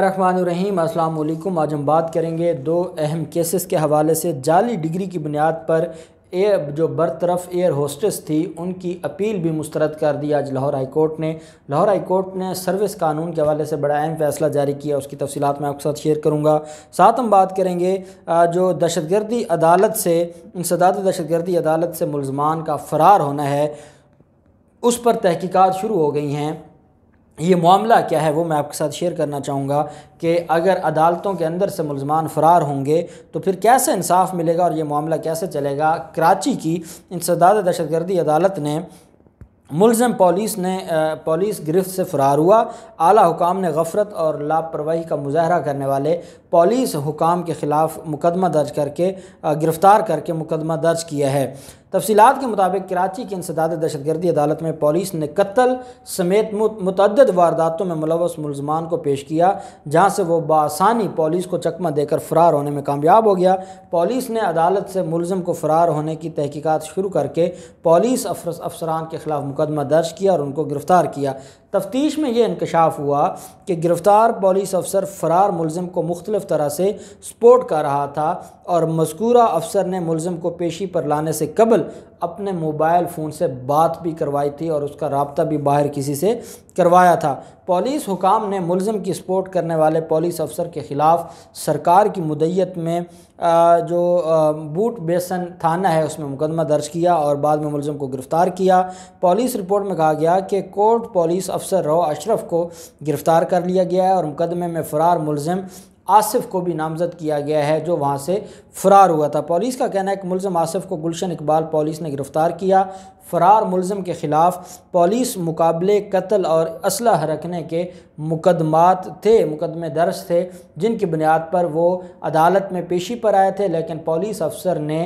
रहीम अस्सलाम आज हम बात करेंगे दो अहम केसेस के हवाले से जाली डिग्री की बुनियाद पर एयर जो बरतरफ एयर होस्टेस थी उनकी अपील भी मुस्तरद कर दी आज लाहौर हाई कोर्ट ने लाहौर हाई कोर्ट ने सर्विस कानून के हवाले से बड़ा अहम फैसला जारी किया उसकी तफसीत मैं आपके साथ शेयर करूँगा साथ हम बात करेंगे जो दहशत गर्दी अदालत से सदात दहशत गर्दी अदालत से मुलजमान का फ़रार होना है उस पर तहकीकात शुरू हो गई हैं ये मामला क्या है वो मैं आपके साथ शेयर करना चाहूँगा कि अगर अदालतों के अंदर से मुलजमान फ़रार होंगे तो फिर कैसे इंसाफ मिलेगा और ये मामला कैसे चलेगा कराची की इंसदाद दहशतगर्दी अदालत ने मुलम पुलिस ने पुलिस गिरफ्त से फ़रार हुआ आला हुकाम ने गफरत और लापरवाही का मुजाहरा करने वाले पुलिस हुकाम के ख़िलाफ़ मुकदमा दर्ज करके गिरफ़्तार करके मुकदमा दर्ज किया है तफसीत के मुताबिक कराची की इंसदाद दहशतगर्दी अदालत में पुलिस ने कत्ल समेत मुतद वारदातों में मुलवस मुलजमान को पेश किया जहाँ से वो बासानी पुलिस को चकमा देकर फ़रार होने में कामयाब हो गया पुलिस ने अदालत से मुलम को फ़रार होने की तहकीक़त शुरू करके पुलिस अफसरान के ख़िलाफ़ मुकदमा दर्ज किया और उनको गिरफ़्तार किया तफ्तीश में यह इंकशाफ हुआ कि गिरफ़्तार पुलिस अफसर फ़रार मुलम को मुख्तलिफ मुख्तफ तरह से सपोर्ट कर रहा था और मस्कूरा अफसर ने मुलम को पेशी पर लाने से कबल अपने मोबाइल फ़ोन से बात भी करवाई थी और उसका रबता भी बाहर किसी से करवाया था पुलिस हुकाम ने मुलम की सपोर्ट करने वाले पुलिस अफसर के ख़िलाफ़ सरकार की मुदयत में जो बूट बेसन थाना है उसमें मुकदमा दर्ज किया और बाद में मुलम को गिरफ़्तार किया पुलिस रिपोर्ट में कहा गया कि कोर्ट पुलिस अफसर रो अशरफ को गिरफ़्तार कर लिया गया है और मुकदमे में फ़रार मुलम आसिफ को भी नामजद किया गया है जो वहाँ से फ़रार हुआ था पुलिस का कहना है कि मुलम आसिफ को गुलशन इकबाल पुलिस ने गिरफ़्तार किया फ़रार मुलम के ख़िलाफ़ पुलिस मुकाबले कत्ल और असला रखने के मुकदमात थे मुकदमे दर्ज थे जिनकी बुनियाद पर वो अदालत में पेशी पर आए थे लेकिन पुलिस अफसर ने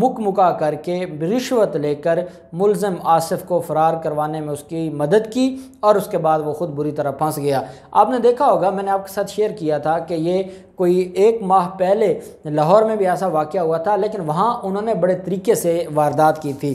मुक मुका करके रिश्वत लेकर मुलम आसिफ को फ़रार करवाने में उसकी मदद की और उसके बाद वो ख़ुद बुरी तरह फंस गया आपने देखा होगा मैंने आपके साथ शेयर किया था कि ये कोई एक माह पहले लाहौर में भी ऐसा वाक़ हुआ था लेकिन वहाँ उन्होंने बड़े तरीके से वारदात की थी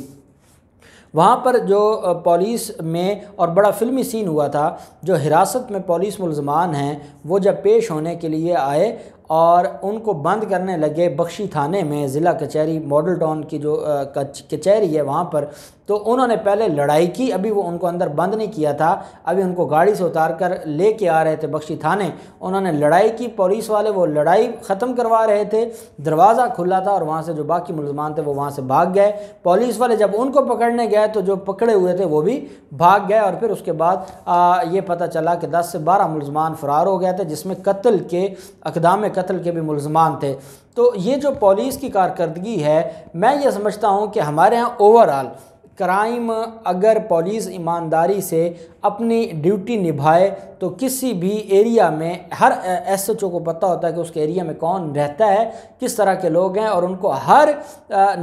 वहाँ पर जो पुलिस में और बड़ा फिल्मी सीन हुआ था जो हिरासत में पुलिस मुलजमान हैं वो जब पेश होने के लिए आए और उनको बंद करने लगे बख्शी थाने में ज़िला कचहरी मॉडल टाउन की जो कचहरी है वहाँ पर तो उन्होंने पहले लड़ाई की अभी वो उनको अंदर बंद नहीं किया था अभी उनको गाड़ी से उतार कर ले के आ रहे थे बख्शी थाने उन्होंने लड़ाई की पुलिस वाले वो लड़ाई ख़त्म करवा रहे थे दरवाज़ा खुला था और वहाँ से जो बाकी मुलजमान थे वो वहाँ से भाग गए पुलिस वाले जब उनको पकड़ने गए तो जो पकड़े हुए थे वो भी भाग गए और फिर उसके बाद आ, ये पता चला कि दस से बारह मुलजमान फ़रार हो गए थे जिसमें कत्ल के अकदाम कत्ल के भी मुलजमान थे तो ये जो पुलिस की कारकर्दगी है मैं ये समझता हूँ कि हमारे यहाँ ओवरऑल क्राइम अगर पुलिस ईमानदारी से अपनी ड्यूटी निभाए तो किसी भी एरिया में हर एस एच ओ को पता होता है कि उसके एरिया में कौन रहता है किस तरह के लोग हैं और उनको हर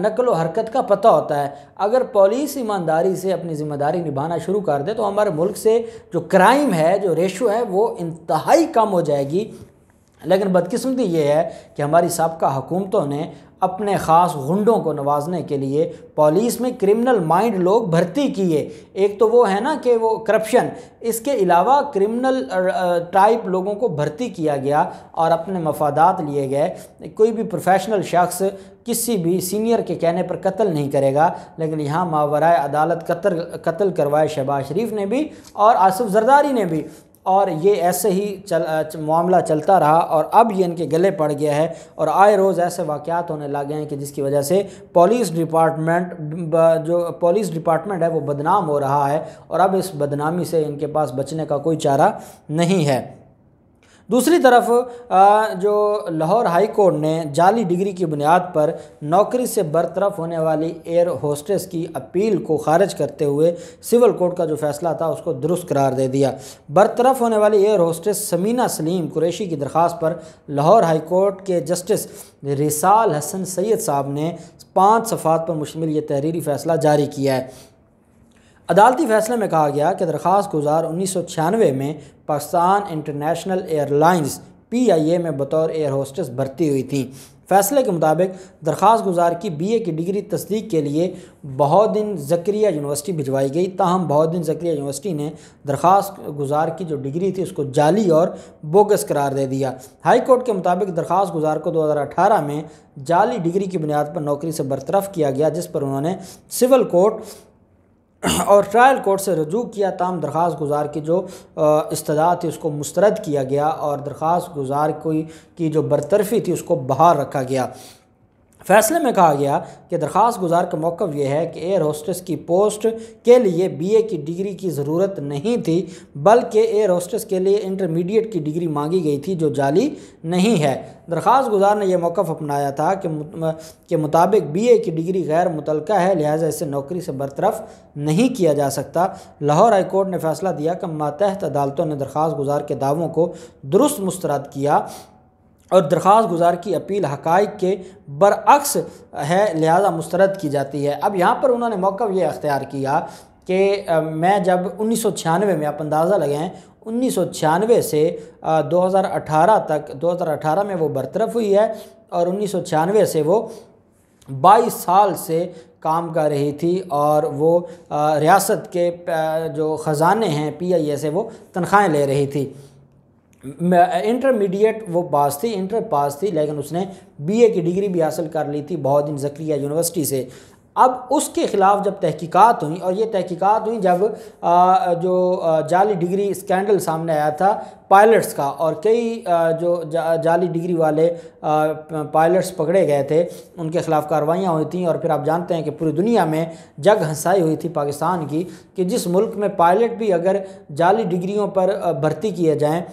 नकल व हरकत का पता होता है अगर पुलिस ईमानदारी से अपनी ज़िम्मेदारी निभाना शुरू कर दे तो हमारे मुल्क से जो क्राइम है जो रेशो है वो इंतहाई कम हो जाएगी लेकिन बदकिस्मती ये है कि हमारी सबका हुकूमतों ने अपने ख़ास गुंडों को नवाजने के लिए पुलिस में क्रिमिनल माइंड लोग भर्ती किए एक तो वो है ना कि वो करप्शन इसके अलावा क्रिमिनल टाइप लोगों को भर्ती किया गया और अपने मफादात लिए गए कोई भी प्रोफेशनल शख्स किसी भी सीनियर के कहने पर कत्ल नहीं करेगा लेकिन यहाँ मावराए अदालत कत्ल कत्ल करवाए शहबाज शरीफ ने भी और आसफ़ जरदारी ने भी और ये ऐसे ही चल मामला चलता रहा और अब ये इनके गले पड़ गया है और आए रोज़ ऐसे वाक़ात होने लगे हैं कि जिसकी वजह से पुलिस डिपार्टमेंट जो पुलिस डिपार्टमेंट है वो बदनाम हो रहा है और अब इस बदनामी से इनके पास बचने का कोई चारा नहीं है दूसरी तरफ जो लाहौर हाई कोर्ट ने जाली डिग्री की बुनियाद पर नौकरी से बरतरफ होने वाली एयर होस्टेस की अपील को खारिज करते हुए सिविल कोर्ट का जो फैसला था उसको दुरुस्त करार दे दिया बरतरफ होने वाली एयर होस्टेस समीना सलीम कुरैशी की दरख्वास्त पर लाहौर हाई कोर्ट के जस्टिस रिसाल हसन सैद साहब ने पाँच सफ़ात पर मुश्तमिल ये तहरीरी फैसला जारी किया है अदालती फैसले में कहा गया कि दरख्वास्त गुजार उन्नीस सौ छियानवे में Pakistan international airlines P I A में बतौर एयर होस्टेस भर्ती हुई थी फैसले के मुताबिक दरख्वास्त गुजार की बी ए की डिग्री तस्दीक के लिए दिन जक्रिया यूनिवर्सिटी भिजवाई गई ताहम दिन जक्रिया यूनिवर्सिटी ने दरख्वास्त गुजार की जो डिग्री थी उसको जाली और बोगस करार दे दिया हाई कोर्ट के मुताबिक दरख्वास्त गुजार को 2018 में जाली डिग्री की बुनियाद पर नौकरी से बरतरफ किया गया जिस पर उन्होंने सिविल कोर्ट और ट्रायल कोर्ट से रजू किया तमाम दरख्वास गुजार की जो इस्तदा थी उसको मुस्रद किया गया और दरख्वास गुजार कोई की जो बरतरफी थी उसको बाहर रखा गया फैसले में कहा गया कि दरख्वास्त गुजार का मौक़ यह है कि एयर होस्टेस की पोस्ट के लिए बीए की डिग्री की ज़रूरत नहीं थी बल्कि एयर होस्टेस के लिए इंटरमीडिएट की डिग्री मांगी गई थी जो जाली नहीं है दरख्वास्त गुजार ने यह मौक़ अपनाया था कि के मुताबिक बीए की डिग्री गैर मुतलका है लिहाजा इसे नौकरी से बरतरफ नहीं किया जा सकता लाहौर हाई कोर्ट ने फैसला दिया कि मातहत अदालतों ने दरख्वास्त गुजार के दावों को दुरुस्त मुस्तरद किया और दरख्वास गुजार की अपील हक़ के बरअक्स है लिहाजा मुस्रद की जाती है अब यहाँ पर उन्होंने मौक़ ये अख्तियार किया कि मैं जब उन्नीस सौ छियानवे में आप अंदाज़ा लगाएँ उन्नीस सौ छियानवे से दो हज़ार अठारह तक दो हज़ार अठारह में वो बरतरफ हुई है और उन्नीस सौ छियानवे से वो बाईस साल से काम कर रही थी और वो रियासत के जो ख़ज़ाने हैं पी आई ए से वो तनख्वाहें ले रही थी इंटरमीडिएट वो पास थी इंटर पास थी लेकिन उसने बीए की डिग्री भी हासिल कर ली थी दिन जक्रिया यूनिवर्सिटी से अब उसके ख़िलाफ़ जब तहकीकात हुई और ये तहकीकात हुई जब जो जाली डिग्री स्कैंडल सामने आया था पायलट्स का और कई जो जाली डिग्री वाले पायलट्स पकड़े गए थे उनके ख़िलाफ़ कार्रवाइयाँ हुई थी और फिर आप जानते हैं कि पूरी दुनिया में जग हंसाई हुई थी पाकिस्तान की कि जिस मुल्क में पायलट भी अगर जाली डिग्रियों पर भर्ती किए जाएँ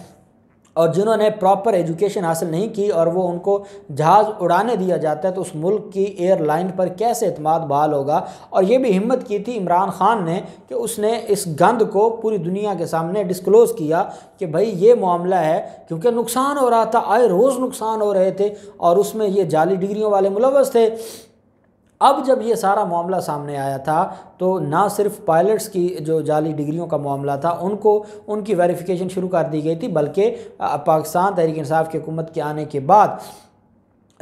और जिन्होंने प्रॉपर एजुकेशन हासिल नहीं की और वो उनको जहाज़ उड़ाने दिया जाता है तो उस मुल्क की एयरलाइन पर कैसे अतमाद बहाल होगा और ये भी हिम्मत की थी इमरान खान ने कि उसने इस गंद को पूरी दुनिया के सामने डिस्क्लोज़ किया कि भाई ये मामला है क्योंकि नुकसान हो रहा था आए रोज़ नुकसान हो रहे थे और उसमें ये जाली डिग्रियों वाले मुलवस थे अब जब ये सारा मामला सामने आया था तो ना सिर्फ पायलट्स की जो जाली डिग्रियों का मामला था उनको उनकी वेरिफिकेशन शुरू कर दी गई थी बल्कि पाकिस्तान तहरीक इंसाफ की हुकूमत के आने के बाद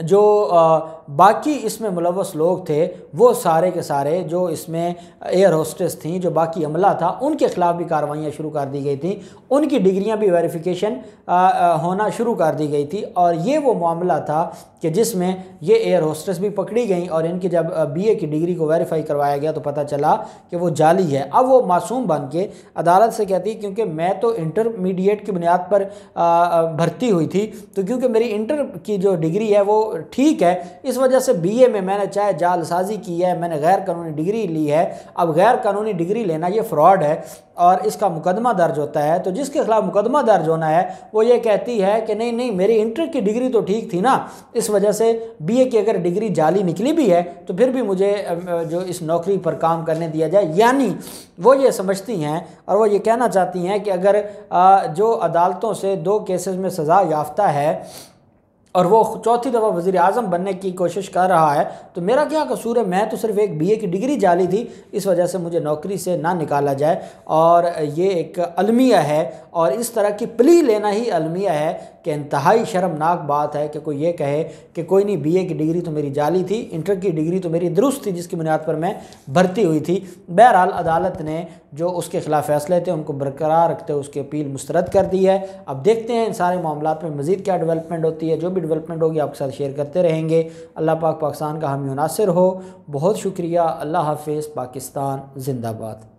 जो आ, बाकी इसमें मुलवस लोग थे वो सारे के सारे जो इसमें एयर होस्टेस थी जो बाकी अमला था उनके ख़िलाफ़ भी कार्रवाइयाँ शुरू कर दी गई थी उनकी डिग्रियाँ भी वेरिफिकेशन होना शुरू कर दी गई थी और ये वो मामला था कि जिसमें ये एयर होस्टेस भी पकड़ी गई और इनकी जब बी की डिग्री को वेरीफाई करवाया गया तो पता चला कि वो जाली है अब वो मासूम बन के अदालत से कहती क्योंकि मैं तो इंटरमीडिएट की बुनियाद पर भर्ती हुई थी तो क्योंकि मेरी इंटर की जो डिग्री है वो ठीक है इस इस वजह से बी में मैंने चाहे जालसाजी की है मैंने गैर कानूनी डिग्री ली है अब गैर कानूनी डिग्री लेना ये फ्रॉड है और इसका मुकदमा दर्ज होता है तो जिसके खिलाफ मुकदमा दर्ज होना है वो ये कहती है कि नहीं नहीं मेरी इंटर की डिग्री तो ठीक थी ना इस वजह से बीए की अगर डिग्री जाली निकली भी है तो फिर भी मुझे जो इस नौकरी पर काम करने दिया जाए यानी वो ये समझती हैं और वो ये कहना चाहती हैं कि अगर जो अदालतों से दो केसेस में सज़ा याफ्ता है और वो चौथी दफ़ा वज़ी अजम बनने की कोशिश कर रहा है तो मेरा क्या कसूर है मैं तो सिर्फ एक बी ए की डिग्री जाली थी इस वजह से मुझे नौकरी से ना निकाला जाए और ये एक अलमिया है और इस तरह की प्ली लेना ही अलमिया है कि इंतहाई शर्मनाक बात है कि कोई ये कहे कि कोई नहीं बीए की डिग्री तो मेरी जाली थी इंटर की डिग्री तो मेरी दुरुस्त थी जिसकी बुनियाद पर मैं भर्ती हुई थी बहरहाल अदालत ने जो उसके खिलाफ फैसले थे उनको बरकरार रखते हुए उसकी अपील मुस्रद कर दी है अब देखते हैं इन सारे मामला में मज़ीद क्या डेवलपमेंट होती है जो भी डेवलपमेंट होगी आपके साथ शेयर करते रहेंगे अल्लाह पाक पाकिस्तान का हम मुनासर हो बहुत शुक्रिया अल्लाह हाफिज़ पाकिस्तान जिंदाबाद